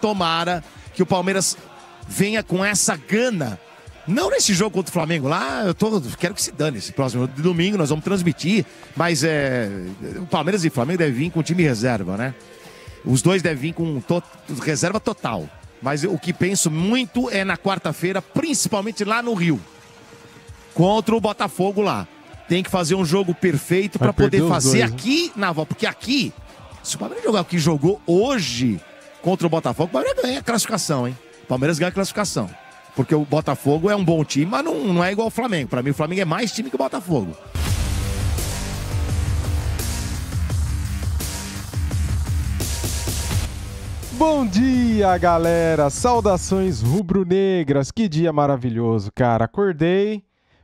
Tomara que o Palmeiras venha com essa gana. Não nesse jogo contra o Flamengo lá, eu tô, quero que se dane esse próximo domingo, nós vamos transmitir, mas é, o Palmeiras e o Flamengo devem vir com time reserva, né? Os dois devem vir com to reserva total. Mas o que penso muito é na quarta-feira, principalmente lá no Rio, contra o Botafogo lá. Tem que fazer um jogo perfeito para poder fazer dois, né? aqui né? na volta, porque aqui, se o Palmeiras jogar o que jogou hoje, contra o Botafogo, o Palmeiras ganha a classificação, hein? O Palmeiras ganha a classificação. Porque o Botafogo é um bom time, mas não, não é igual o Flamengo. Para mim, o Flamengo é mais time que o Botafogo. Bom dia, galera! Saudações rubro-negras! Que dia maravilhoso, cara! Acordei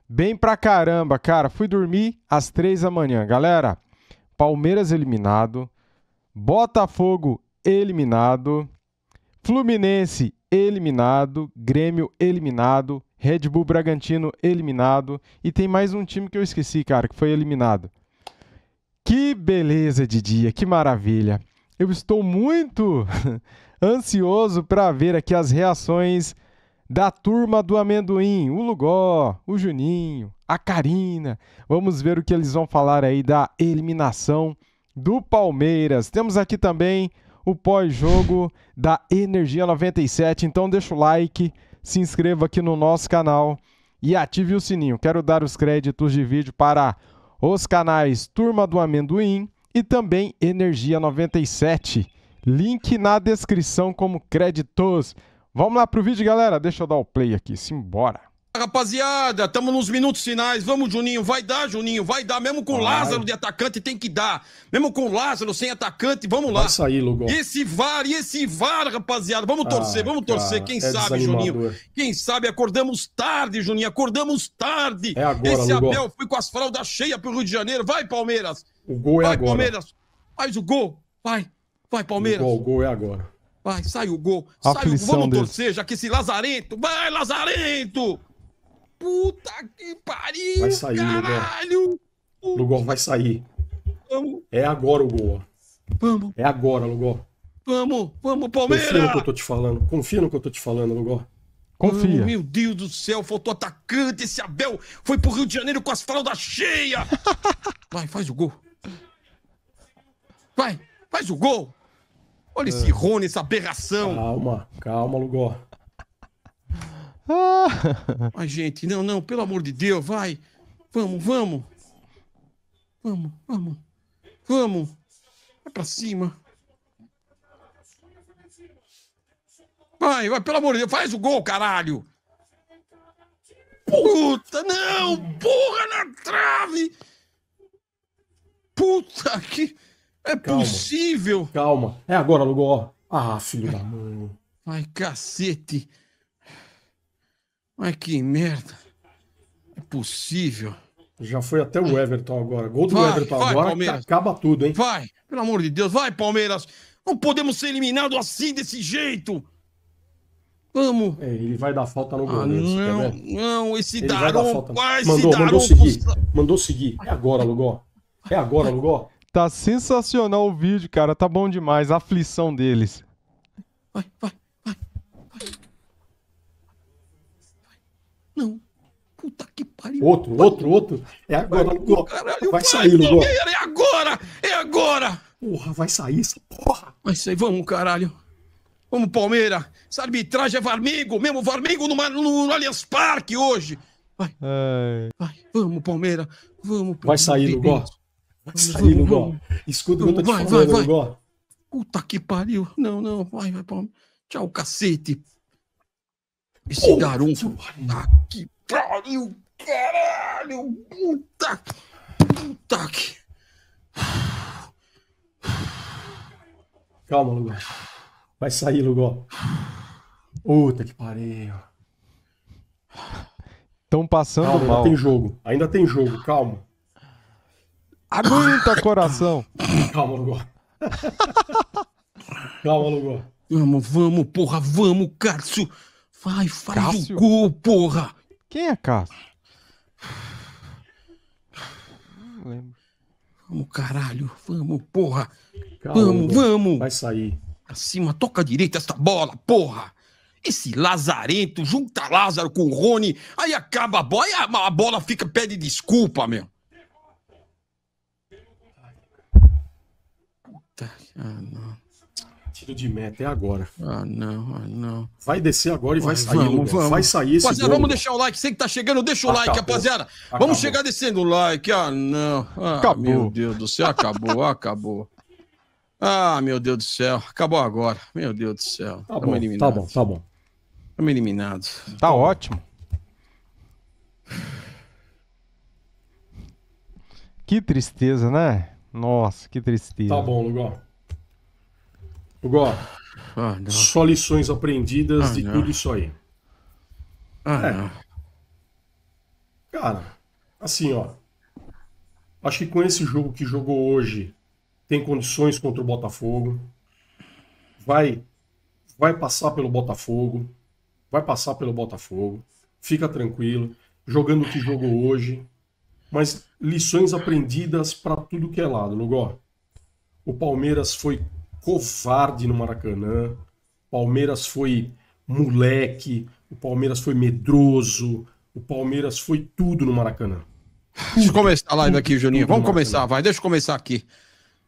bem pra caramba, cara. Fui dormir às três da manhã. Galera, Palmeiras eliminado, Botafogo eliminado. Fluminense eliminado, Grêmio eliminado, Red Bull Bragantino eliminado e tem mais um time que eu esqueci, cara, que foi eliminado. Que beleza de dia, que maravilha. Eu estou muito ansioso para ver aqui as reações da turma do amendoim, o Lugó, o Juninho, a Karina. Vamos ver o que eles vão falar aí da eliminação do Palmeiras. Temos aqui também o pós-jogo da Energia 97. Então deixa o like, se inscreva aqui no nosso canal e ative o sininho. Quero dar os créditos de vídeo para os canais Turma do Amendoim e também Energia 97. Link na descrição como créditos. Vamos lá pro vídeo, galera. Deixa eu dar o play aqui. Simbora. Rapaziada, estamos nos minutos finais. Vamos, Juninho. Vai dar, Juninho. Vai dar. Mesmo com Lázaro de atacante, tem que dar. Mesmo com Lázaro sem atacante, vamos lá. Vai sair, Lugo. Esse VAR, e esse VAR, rapaziada. Vamos torcer, ah, vamos torcer. Cara, Quem é sabe, Juninho? Quem sabe? Acordamos tarde, Juninho. Acordamos tarde. É agora, esse Lugo. Abel foi com as fraldas cheias pro Rio de Janeiro. Vai, Palmeiras. O gol é vai, agora. Vai, Palmeiras. Faz o gol. Vai. Vai, Palmeiras. o gol, o gol é agora. Vai, sai o gol. Sai o... Vamos torcer, já que esse Lazarento. Vai, Lazarento! Puta que pariu! Vai sair, né, caralho! Lugor. Lugor vai sair. Vamos. É agora, Lugor. Vamos. É agora, Lugor. Vamos, vamos, Palmeiras! Confia no que eu tô te falando. Confia no que eu tô te falando, Lugor. Confia. Oh, meu Deus do céu, faltou atacante. Esse Abel foi pro Rio de Janeiro com as fraldas cheias. Vai, faz o gol. Vai, faz o gol. Olha é. esse Rony, essa aberração. Calma, calma, Lugor. Ah. Ai, gente, não, não, pelo amor de Deus, vai. Vamos, vamos. Vamos, vamos. Vamos. Vai pra cima. Vai, vai, pelo amor de Deus, faz o gol, caralho. Puta, não! Porra na trave! Puta que. É Calma. possível! Calma. É agora, Lugó. Ah, filho da mãe. Ai, cacete. Mas que merda. É possível. Já foi até o Everton agora. Gol do vai, Everton vai, agora Palmeiras. acaba tudo, hein? Vai, pelo amor de Deus. Vai, Palmeiras. Não podemos ser eliminados assim, desse jeito. Vamos. É, ele vai dar falta no ah, goleiro. não, não, esse ele Daron. Vai mandou, mandou Daron seguir. Mandou seguir. É agora, Lugó. É agora, Lugó. Tá sensacional o vídeo, cara. Tá bom demais. A aflição deles. Vai, vai. Não. Puta que pariu. Outro, outro, outro. É agora. Vai, agora. Caralho, vai sair, Lugo. É agora! É agora! Porra, vai sair essa porra. Vai sair, vamos, caralho. Vamos, Palmeira. Essa arbitragem é Varmigo, mesmo Varmigo no, no, no Allianz Parque hoje. Vai. É... Vai, vamos, Palmeira. Vamos, Palmeira. Vai sair, Lugo. Vai sair, Lugo. Escuta o que eu tô te vai, falando, vai, vai. Lugo. Puta que pariu. Não, não, vai, vai, Palmeira. Tchau, cacete. Esse garoto. Tá que pariu, caralho. Puta. Puta que. Calma, Lugó. Vai sair, Lugó. Puta que pariu. Estão passando calma, mal. Ainda tem jogo. Ainda tem jogo, calma. Aguenta, coração. Calma, Lugó. calma, Lugó. Vamos, vamos, porra, vamos, Cárcio. Vai, faz o gol, porra! Quem é Cássio? Não lembro. Vamos, caralho. Vamos, porra. Calma, vamos, vamos. Vai sair. Acima, toca direito essa bola, porra. Esse Lazarento junta Lázaro com o Rony, aí acaba a bola, a, a bola fica, pede desculpa, meu. Puta, ah, não tiro de meta, é agora. Ah, não, ah, não. Vai descer agora e vai sair. Vamos, vamos. Vai sair esse Rapaziada, vamos deixar o like. Você que tá chegando, deixa o acabou. like, rapaziada. Acabou. Vamos chegar descendo o like. Ah, não. Ah, acabou. Meu Deus do céu, acabou, acabou. Ah, meu Deus do céu. Acabou agora. Meu Deus do céu. Tá Tamo bom, tá eliminado. tá bom, tá bom. Estamos eliminados. Tá ótimo. Que tristeza, né? Nossa, que tristeza. Tá bom, Lugão. Hugo, ah, só lições aprendidas ah, de não. tudo isso aí. Ah, é. Não. Cara, assim, ó. Acho que com esse jogo que jogou hoje, tem condições contra o Botafogo. Vai vai passar pelo Botafogo. Vai passar pelo Botafogo. Fica tranquilo. Jogando o que jogou hoje. Mas lições aprendidas para tudo que é lado, Lugó. O Palmeiras foi covarde no Maracanã. Palmeiras foi moleque, o Palmeiras foi medroso, o Palmeiras foi tudo no Maracanã. Deixa eu começar a live aqui, Juninho. Vamos começar, vai. Deixa eu começar aqui.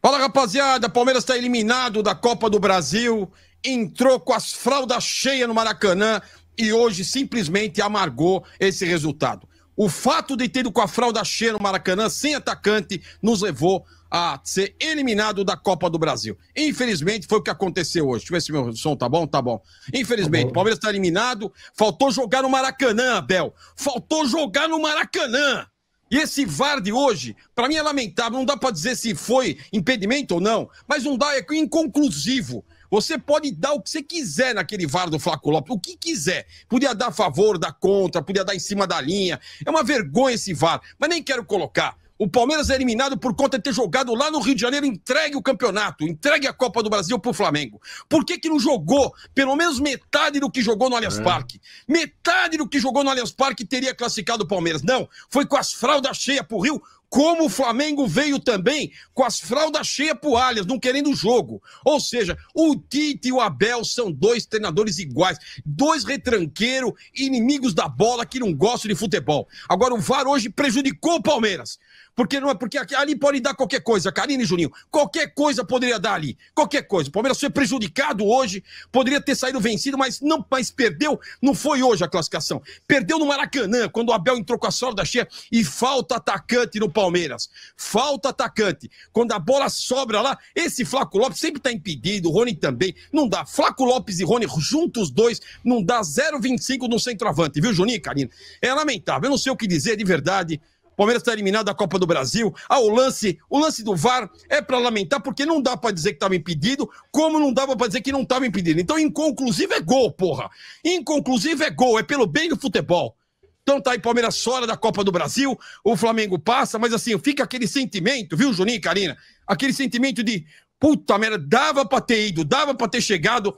Fala, rapaziada. Palmeiras está eliminado da Copa do Brasil. Entrou com as fraldas cheias no Maracanã e hoje simplesmente amargou esse resultado. O fato de ter ido com a fralda cheia no Maracanã, sem atacante, nos levou a ser eliminado da Copa do Brasil. Infelizmente, foi o que aconteceu hoje. Deixa eu ver se meu som tá bom, tá bom. Infelizmente, tá o Palmeiras está eliminado. Faltou jogar no Maracanã, Abel. Faltou jogar no Maracanã. E esse VAR de hoje, para mim é lamentável. Não dá para dizer se foi impedimento ou não, mas não dá, é inconclusivo. Você pode dar o que você quiser naquele VAR do Flaco Lopes, o que quiser. Podia dar a favor, dar contra, podia dar em cima da linha. É uma vergonha esse VAR, mas nem quero colocar. O Palmeiras é eliminado por conta de ter jogado lá no Rio de Janeiro, entregue o campeonato, entregue a Copa do Brasil pro Flamengo. Por que que não jogou pelo menos metade do que jogou no Allianz é. Parque? Metade do que jogou no Allianz Parque teria classificado o Palmeiras. Não, foi com as fraldas cheias pro Rio, como o Flamengo veio também com as fraldas cheias pro Allianz, não querendo o jogo. Ou seja, o Tite e o Abel são dois treinadores iguais, dois retranqueiros, inimigos da bola que não gostam de futebol. Agora, o VAR hoje prejudicou o Palmeiras. Porque não é porque ali pode dar qualquer coisa, Karine e Juninho. Qualquer coisa poderia dar ali. Qualquer coisa. O Palmeiras foi prejudicado hoje, poderia ter saído vencido, mas não, mas perdeu. Não foi hoje a classificação. Perdeu no Maracanã, quando o Abel entrou com a da cheia e falta atacante no Palmeiras. Falta atacante. Quando a bola sobra lá, esse Flaco Lopes sempre está impedido, o Rony também. Não dá. Flaco Lopes e Rony juntos dois, não dá 0,25 no centroavante, viu, Juninho, Karine? É lamentável. Eu não sei o que dizer de verdade. Palmeiras está eliminado da Copa do Brasil. Ah, o lance, o lance do VAR é para lamentar, porque não dá para dizer que estava impedido, como não dava para dizer que não estava impedido. Então, inconclusivo é gol, porra. Inconclusivo é gol, é pelo bem do futebol. Então tá aí Palmeiras fora da Copa do Brasil, o Flamengo passa, mas assim, fica aquele sentimento, viu, Juninho e Karina? Aquele sentimento de, puta merda, dava pra ter ido, dava pra ter chegado,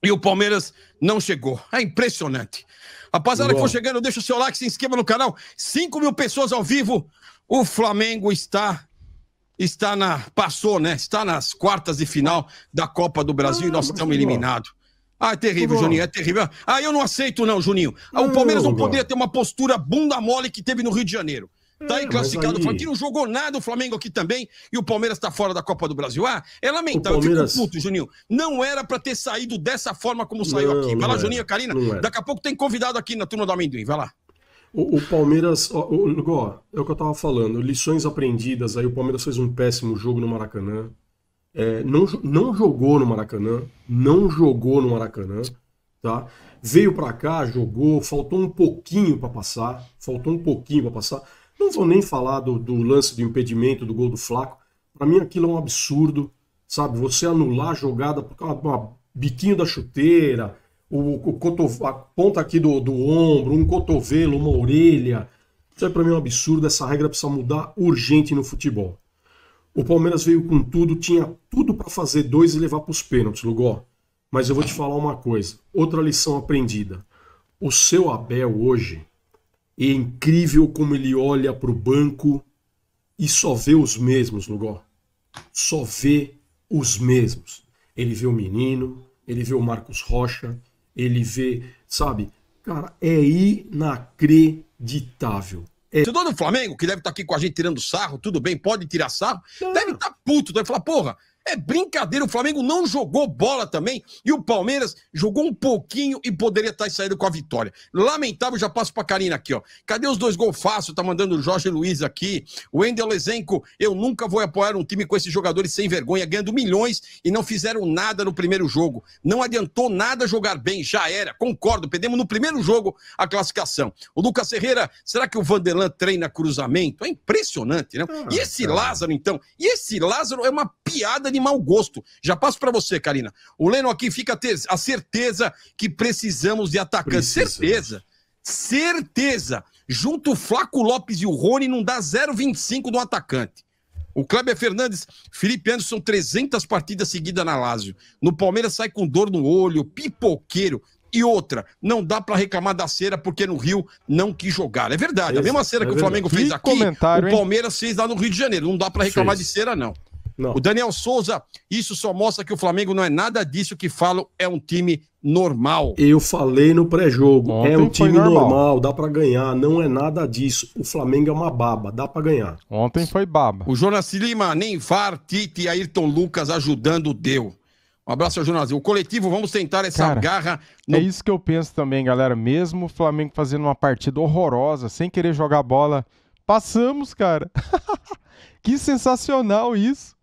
e o Palmeiras não chegou. É impressionante. Rapaziada que for chegando, deixa o seu like, se inscreva no canal. 5 mil pessoas ao vivo. O Flamengo está está na passou, né? Está nas quartas de final da Copa do Brasil ah, e nós ah, estamos eliminados. Ah, é terrível, Tudo Juninho, é terrível. Ah, eu não aceito não, Juninho. Ah, o Palmeiras não poderia ter uma postura bunda mole que teve no Rio de Janeiro. Tá aí classificado. Aí... O Flamengo não jogou nada, o Flamengo aqui também. E o Palmeiras tá fora da Copa do Brasil. Ah, é lamentável. Palmeiras... Eu fico puto, Juninho. Não era pra ter saído dessa forma como saiu não, aqui. Vai lá, é. Juninho, Karina. Daqui a pouco tem convidado aqui na turma do amendoim. Vai lá. O, o Palmeiras, ó, o, ó, é o que eu tava falando. Lições aprendidas. Aí o Palmeiras fez um péssimo jogo no Maracanã. É, não, não jogou no Maracanã. Não jogou no Maracanã. Tá? Veio para cá, jogou, faltou um pouquinho para passar, faltou um pouquinho para passar. Não vou nem falar do, do lance do impedimento do gol do Flaco. Para mim aquilo é um absurdo, sabe? Você anular a jogada por causa de uma biquinho da chuteira, o, o cotovo, a ponta aqui do, do ombro, um cotovelo, uma orelha. Isso é para mim um absurdo. Essa regra precisa mudar urgente no futebol. O Palmeiras veio com tudo, tinha tudo para fazer dois e levar para os pênaltis, Lugó. Mas eu vou te falar uma coisa, outra lição aprendida. O seu Abel hoje é incrível como ele olha para o banco e só vê os mesmos, Lugó. Só vê os mesmos. Ele vê o menino, ele vê o Marcos Rocha, ele vê, sabe? Cara, é inacreditável. É... dono do Flamengo, que deve estar tá aqui com a gente tirando sarro, tudo bem, pode tirar sarro, Não. deve estar tá puto, deve falar, porra, é brincadeira, o Flamengo não jogou bola também e o Palmeiras jogou um pouquinho e poderia estar saindo com a vitória. Lamentável, já passo pra Karina aqui, ó. Cadê os dois gols fáceis? Tá mandando o Jorge Luiz aqui. O Wendel Ezenco, eu nunca vou apoiar um time com esses jogadores sem vergonha, ganhando milhões e não fizeram nada no primeiro jogo. Não adiantou nada jogar bem, já era. Concordo, perdemos no primeiro jogo a classificação. O Lucas Ferreira, será que o Vanderlan treina cruzamento? É impressionante, né? Ah, e esse cara. Lázaro, então? E esse Lázaro é uma piada de de mau gosto. Já passo para você, Karina. O Leno aqui fica a certeza que precisamos de atacantes. Certeza. Certeza. Junto o Flaco Lopes e o Rony não dá 0,25 no atacante. O Kleber Fernandes, Felipe Anderson, 300 partidas seguidas na Lazio. No Palmeiras sai com dor no olho, pipoqueiro. E outra, não dá para reclamar da cera porque no Rio não quis jogar. É verdade, Isso, a mesma cera é que verdade. o Flamengo fez aqui, o Palmeiras hein? fez lá no Rio de Janeiro. Não dá para reclamar de cera, não. Não. O Daniel Souza, isso só mostra que o Flamengo não é nada disso que falo, é um time normal. Eu falei no pré-jogo, é um time normal. normal. dá para ganhar, não é nada disso. O Flamengo é uma baba, dá para ganhar. Ontem foi baba. O Jonas Lima, nem VAR, Tite e Ayrton Lucas ajudando deu. Um abraço ao Jonas. O coletivo, vamos tentar essa Cara, garra. É no... É isso que eu penso também, galera. Mesmo o Flamengo fazendo uma partida horrorosa, sem querer jogar bola, passamos, cara. que sensacional isso.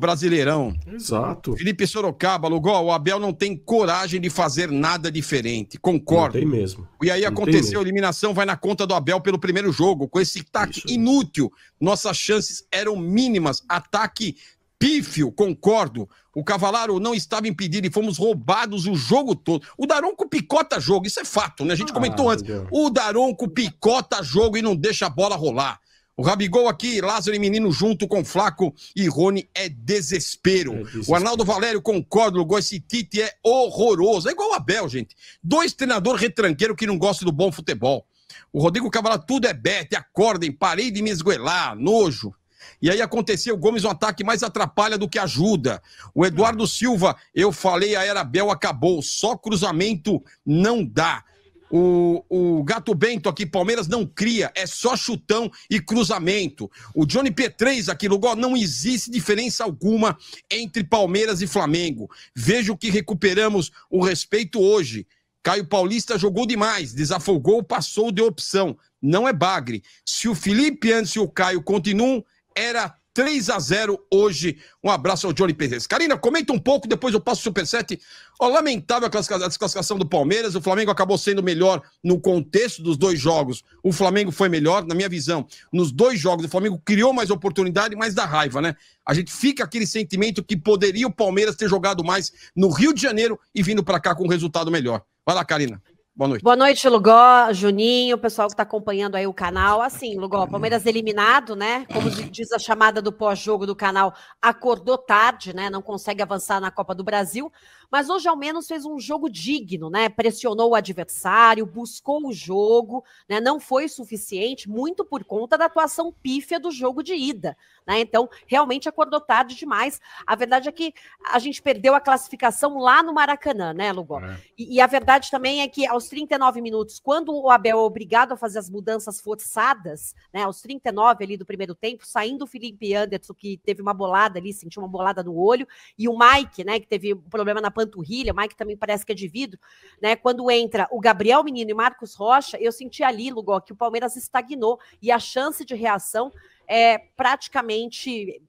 Brasileirão. Exato. Felipe Sorocaba, Lugol, o Abel não tem coragem de fazer nada diferente. Concordo. Não tem mesmo. E aí não aconteceu a eliminação, vai na conta do Abel pelo primeiro jogo, com esse ataque Isso. inútil. Nossas chances eram mínimas. Ataque pífio, concordo. O Cavalaro não estava impedido e fomos roubados o jogo todo. O Daronco picota jogo, isso é fato, né? A gente ah, comentou antes. Deus. O Daronco picota jogo e não deixa a bola rolar. O Rabigol aqui, Lázaro e Menino junto com Flaco e Rony é desespero. é desespero. O Arnaldo Valério concorda, gol esse Tite é horroroso. É igual o Abel, gente. Dois treinador retranqueiro que não gostam do bom futebol. O Rodrigo Cavalato, tudo é bete, acordem, parei de me esgoelar, nojo. E aí aconteceu o Gomes um ataque mais atrapalha do que ajuda. O Eduardo Silva, eu falei, a era Bel acabou, só cruzamento não dá. O, o Gato Bento aqui, Palmeiras não cria, é só chutão e cruzamento. O Johnny P3 aqui, gol não existe diferença alguma entre Palmeiras e Flamengo. Vejo que recuperamos o respeito hoje. Caio Paulista jogou demais, desafogou, passou de opção. Não é bagre. Se o Felipe antes e o Caio continuam, era 3 a 0 hoje. Um abraço ao Johnny Perez. Karina, comenta um pouco, depois eu passo o Superset. Ó, lamentável a desclassificação do Palmeiras. O Flamengo acabou sendo melhor no contexto dos dois jogos. O Flamengo foi melhor, na minha visão. Nos dois jogos, o Flamengo criou mais oportunidade, mas da raiva, né? A gente fica aquele sentimento que poderia o Palmeiras ter jogado mais no Rio de Janeiro e vindo para cá com um resultado melhor. Vai lá, Karina. Boa noite. Boa noite, Lugó, Juninho, o pessoal que está acompanhando aí o canal. Assim, Lugó, uhum. Palmeiras eliminado, né? Como diz a chamada do pós-jogo do canal, acordou tarde, né? Não consegue avançar na Copa do Brasil, mas hoje ao menos fez um jogo digno, né? Pressionou o adversário, buscou o jogo, né? Não foi suficiente, muito por conta da atuação pífia do jogo de ida, né? Então, realmente acordou tarde demais. A verdade é que a gente perdeu a classificação lá no Maracanã, né, Lugó? É. E, e a verdade também é que aos 39 minutos, quando o Abel é obrigado a fazer as mudanças forçadas, né, aos 39 ali do primeiro tempo, saindo o Felipe Anderson, que teve uma bolada ali, sentiu uma bolada no olho, e o Mike, né, que teve um problema na panturrilha, o Mike também parece que é de vidro, né, quando entra o Gabriel Menino e Marcos Rocha, eu senti ali, Lugó, que o Palmeiras estagnou, e a chance de reação é praticamente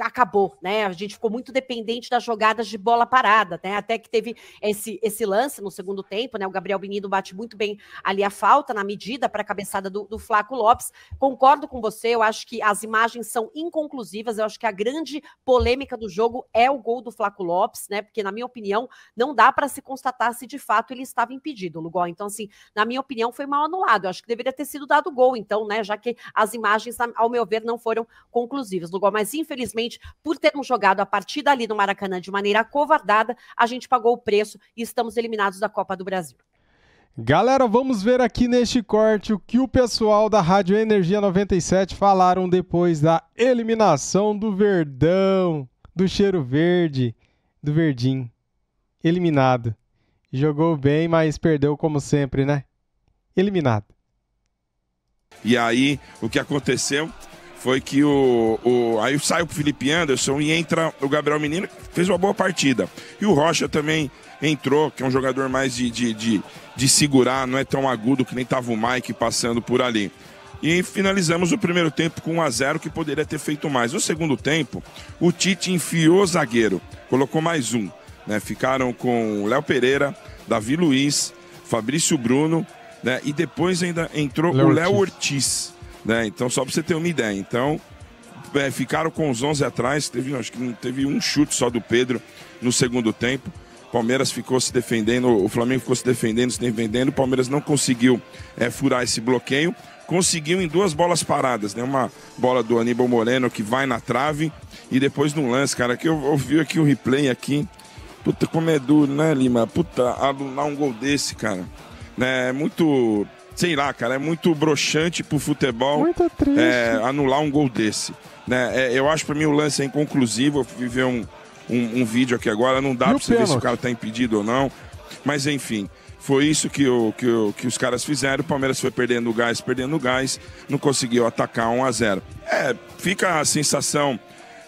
acabou, né? A gente ficou muito dependente das jogadas de bola parada, né? Até que teve esse, esse lance no segundo tempo, né? O Gabriel Benito bate muito bem ali a falta na medida para a cabeçada do, do Flaco Lopes. Concordo com você, eu acho que as imagens são inconclusivas, eu acho que a grande polêmica do jogo é o gol do Flaco Lopes, né? Porque, na minha opinião, não dá para se constatar se de fato ele estava impedido, Lugol. Então, assim, na minha opinião, foi mal anulado. Eu acho que deveria ter sido dado gol, então, né? Já que as imagens, ao meu ver, não foram conclusivas, Lugol. Mas, infelizmente, infelizmente, por termos jogado a partida ali no Maracanã de maneira acovardada, a gente pagou o preço e estamos eliminados da Copa do Brasil. Galera, vamos ver aqui neste corte o que o pessoal da Rádio Energia 97 falaram depois da eliminação do Verdão, do Cheiro Verde, do Verdim. Eliminado. Jogou bem, mas perdeu como sempre, né? Eliminado. E aí, o que aconteceu? foi que o, o aí sai o Felipe Anderson e entra o Gabriel Menino, que fez uma boa partida. E o Rocha também entrou, que é um jogador mais de, de, de, de segurar, não é tão agudo que nem tava o Mike passando por ali. E finalizamos o primeiro tempo com 1 a 0 que poderia ter feito mais. No segundo tempo, o Tite enfiou o zagueiro, colocou mais um. Né? Ficaram com Léo Pereira, Davi Luiz, Fabrício Bruno, né? e depois ainda entrou Léo o Léo Ortiz. Ortiz né? Então, só para você ter uma ideia. Então, é, ficaram com os 11 atrás, teve, acho que teve um chute só do Pedro no segundo tempo. Palmeiras ficou se defendendo, o Flamengo ficou se defendendo, se defendendo. O Palmeiras não conseguiu é, furar esse bloqueio. Conseguiu em duas bolas paradas, né? Uma bola do Aníbal Moreno que vai na trave e depois no lance, cara. Que eu ouvi aqui o replay aqui. Puta, como é duro, né, Lima? Puta, alunar um gol desse, cara. Né, é muito sei lá, cara, é muito broxante pro futebol muito é, triste. É, anular um gol desse. Né? É, eu acho para mim o lance é inconclusivo. Eu fui ver um, um, um vídeo aqui agora, não dá para você pênalti. ver se o cara tá impedido ou não. Mas enfim, foi isso que, o, que, o, que os caras fizeram. O Palmeiras foi perdendo gás, perdendo gás, não conseguiu atacar 1 a 0 É, fica a sensação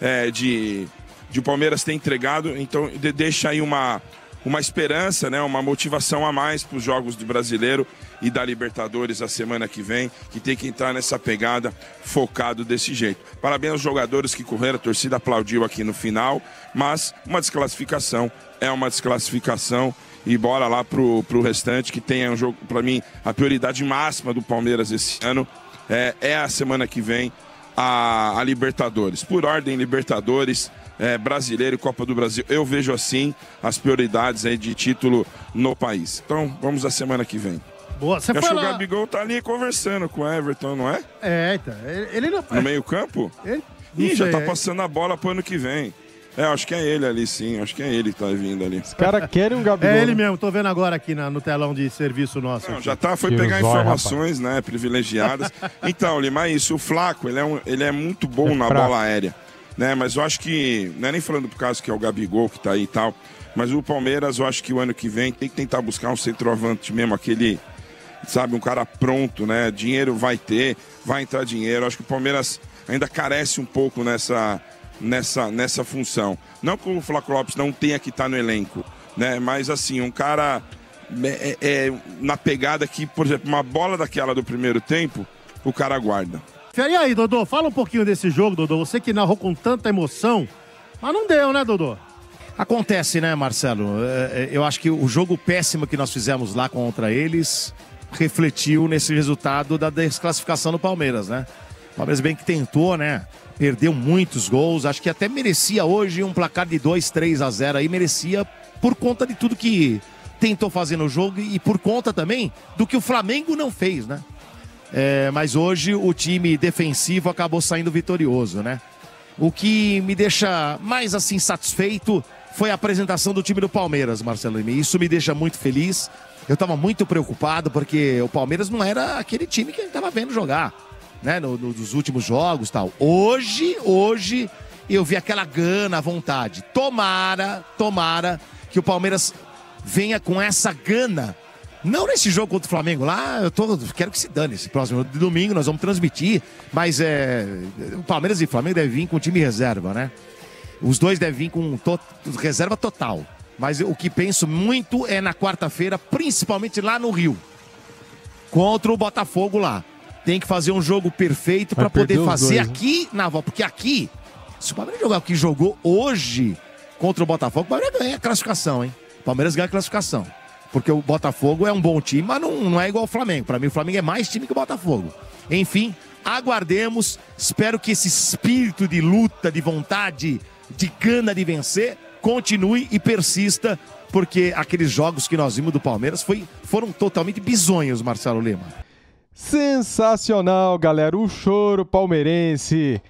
é, de, de o Palmeiras ter entregado, então de, deixa aí uma uma esperança, né, uma motivação a mais para os jogos do brasileiro e da Libertadores a semana que vem, que tem que entrar nessa pegada focado desse jeito. Parabéns aos jogadores que correram, a torcida aplaudiu aqui no final, mas uma desclassificação é uma desclassificação e bora lá pro, pro restante, que tem um jogo, para mim, a prioridade máxima do Palmeiras esse ano é, é a semana que vem a, a Libertadores. Por ordem, Libertadores é, brasileiro e Copa do Brasil. Eu vejo assim as prioridades aí de título no país. Então, vamos à semana que vem. Boa, você acho lá... o Gabigol tá ali conversando com o Everton, não é? É, então. Ele, não... No meio-campo? Ele... Ih, já tá é. passando a bola pro ano que vem. É, acho que é ele ali sim, acho que é ele que tá vindo ali. Os caras querem um Gabigol. É ele né? mesmo, tô vendo agora aqui na, no telão de serviço nosso. Não, já tá, foi pegar informações, rapaz. né, privilegiadas. então, Lima, isso, o Flaco, ele é, um, ele é muito bom é na fraco. bola aérea né? Mas eu acho que, não é nem falando por causa que é o Gabigol que tá aí e tal, mas o Palmeiras, eu acho que o ano que vem tem que tentar buscar um centroavante mesmo, aquele, sabe, um cara pronto, né? Dinheiro vai ter, vai entrar dinheiro. Eu acho que o Palmeiras ainda carece um pouco nessa, nessa, nessa função. Não que o Flávio Lopes não tenha que estar tá no elenco, né? Mas assim, um cara é, é, é, na pegada que, por exemplo, uma bola daquela do primeiro tempo, o cara guarda. E aí, Dodô, fala um pouquinho desse jogo, Dodô. Você que narrou com tanta emoção, mas não deu, né, Dodô? Acontece, né, Marcelo? É, é, eu acho que o jogo péssimo que nós fizemos lá contra eles refletiu nesse resultado da desclassificação do Palmeiras, né? O Palmeiras bem que tentou, né? Perdeu muitos gols, acho que até merecia hoje um placar de 2, 3 a 0 aí, merecia por conta de tudo que tentou fazer no jogo e por conta também do que o Flamengo não fez, né? É, mas hoje o time defensivo acabou saindo vitorioso, né? O que me deixa mais assim satisfeito foi a apresentação do time do Palmeiras, Marcelo Lima. Isso me deixa muito feliz. Eu estava muito preocupado porque o Palmeiras não era aquele time que a gente estava vendo jogar, né? No, no, nos últimos jogos, tal. Hoje, hoje eu vi aquela gana, à vontade. Tomara, tomara que o Palmeiras venha com essa gana não nesse jogo contra o Flamengo lá, eu tô, quero que se dane esse próximo domingo, nós vamos transmitir, mas é, o Palmeiras e o Flamengo devem vir com time reserva, né? Os dois devem vir com to, reserva total. Mas o que penso muito é na quarta-feira, principalmente lá no Rio, contra o Botafogo lá. Tem que fazer um jogo perfeito para poder fazer dois, né? aqui né? na volta, porque aqui, se o Palmeiras jogar o que jogou hoje contra o Botafogo, o Palmeiras ganha a classificação, hein? O Palmeiras ganha a classificação porque o Botafogo é um bom time, mas não, não é igual o Flamengo. Para mim, o Flamengo é mais time que o Botafogo. Enfim, aguardemos. Espero que esse espírito de luta, de vontade, de cana de vencer, continue e persista, porque aqueles jogos que nós vimos do Palmeiras foi, foram totalmente bizonhos, Marcelo Lima. Sensacional, galera. O choro palmeirense.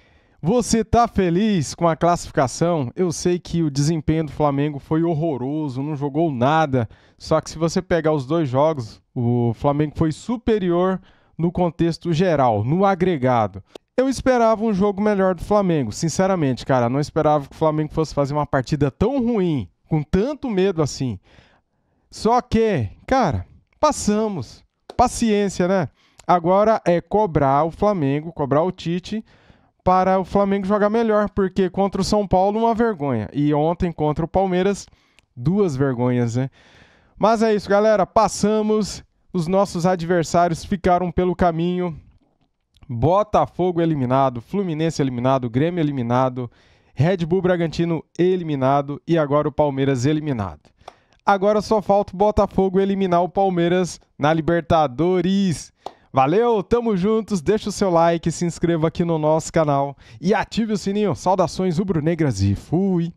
Você tá feliz com a classificação? Eu sei que o desempenho do Flamengo foi horroroso, não jogou nada. Só que se você pegar os dois jogos, o Flamengo foi superior no contexto geral, no agregado. Eu esperava um jogo melhor do Flamengo, sinceramente, cara. Não esperava que o Flamengo fosse fazer uma partida tão ruim, com tanto medo assim. Só que, cara, passamos. Paciência, né? Agora é cobrar o Flamengo, cobrar o Tite para o Flamengo jogar melhor, porque contra o São Paulo, uma vergonha. E ontem contra o Palmeiras, duas vergonhas, né? Mas é isso, galera. Passamos. Os nossos adversários ficaram pelo caminho. Botafogo eliminado, Fluminense eliminado, Grêmio eliminado, Red Bull Bragantino eliminado e agora o Palmeiras eliminado. Agora só falta o Botafogo eliminar o Palmeiras na Libertadores. Valeu, tamo juntos, deixa o seu like, se inscreva aqui no nosso canal e ative o sininho. Saudações rubro-negras e fui!